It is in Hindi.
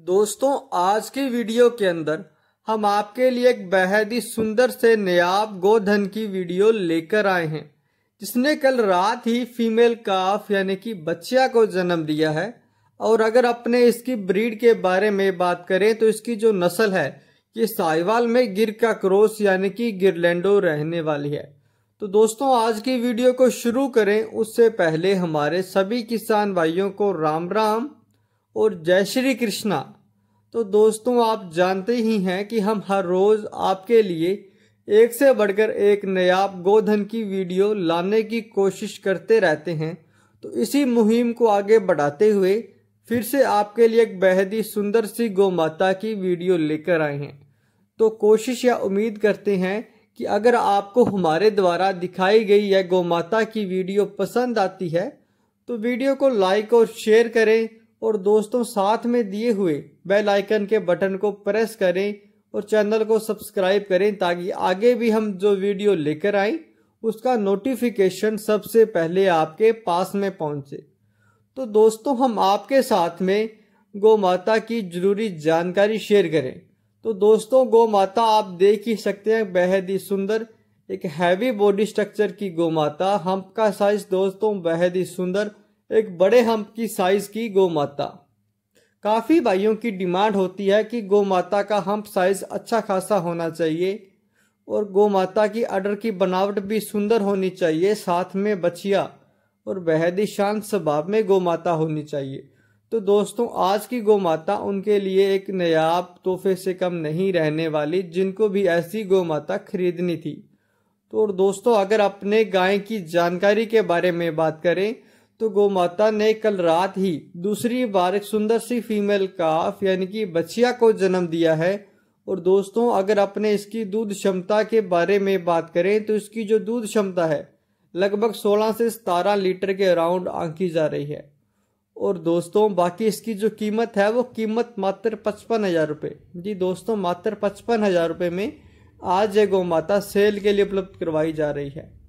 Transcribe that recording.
दोस्तों आज की वीडियो के अंदर हम आपके लिए एक बेहद ही सुंदर से नयाब गोधन की वीडियो लेकर आए हैं जिसने कल रात ही फीमेल काफ यानी कि बच्चिया को जन्म दिया है और अगर अपने इसकी ब्रीड के बारे में बात करें तो इसकी जो नस्ल है ये साहिवाल में गिर का क्रोस यानी कि गिरलैंडो रहने वाली है तो दोस्तों आज की वीडियो को शुरू करें उससे पहले हमारे सभी किसान भाइयों को राम राम और जय श्री कृष्णा तो दोस्तों आप जानते ही हैं कि हम हर रोज़ आपके लिए एक से बढ़कर एक नया गोधन की वीडियो लाने की कोशिश करते रहते हैं तो इसी मुहिम को आगे बढ़ाते हुए फिर से आपके लिए एक बेहद ही सुंदर सी गौ माता की वीडियो लेकर आए हैं तो कोशिश या उम्मीद करते हैं कि अगर आपको हमारे द्वारा दिखाई गई यह गौ माता की वीडियो पसंद आती है तो वीडियो को लाइक और शेयर करें और दोस्तों साथ में दिए हुए बेल आइकन के बटन को प्रेस करें और चैनल को सब्सक्राइब करें ताकि आगे भी हम जो वीडियो लेकर आए उसका नोटिफिकेशन सबसे पहले आपके पास में पहुंचे तो दोस्तों हम आपके साथ में गौ माता की जरूरी जानकारी शेयर करें तो दोस्तों गौ माता आप देख ही सकते हैं बेहद ही सुंदर एक हैवी बॉडी स्ट्रक्चर की गौ माता हम का साइज दोस्तों बेहद ही सुंदर एक बड़े हम्प की साइज की गौ माता काफ़ी भाइयों की डिमांड होती है कि गौ माता का हम्प साइज अच्छा खासा होना चाहिए और गौ माता की अडर की बनावट भी सुंदर होनी चाहिए साथ में बछिया और बेहद ही शांत स्वभाव में गौ माता होनी चाहिए तो दोस्तों आज की गौ माता उनके लिए एक नयाब तोहफे से कम नहीं रहने वाली जिनको भी ऐसी गौ माता खरीदनी थी तो और दोस्तों अगर अपने गाय की जानकारी के बारे में बात करें तो गोमाता ने कल रात ही दूसरी बार एक सुंदर सी फीमेल काफ यानी कि बछिया को जन्म दिया है और दोस्तों अगर अपने इसकी दूध क्षमता के बारे में बात करें तो इसकी जो दूध क्षमता है लगभग 16 से सतारह लीटर के अराउंड आंकी जा रही है और दोस्तों बाकी इसकी जो कीमत है वो कीमत मात्र पचपन हज़ार रुपये जी दोस्तों मात्र पचपन हज़ार रुपये में आज ये गौ माता सेल के लिए उपलब्ध करवाई जा रही है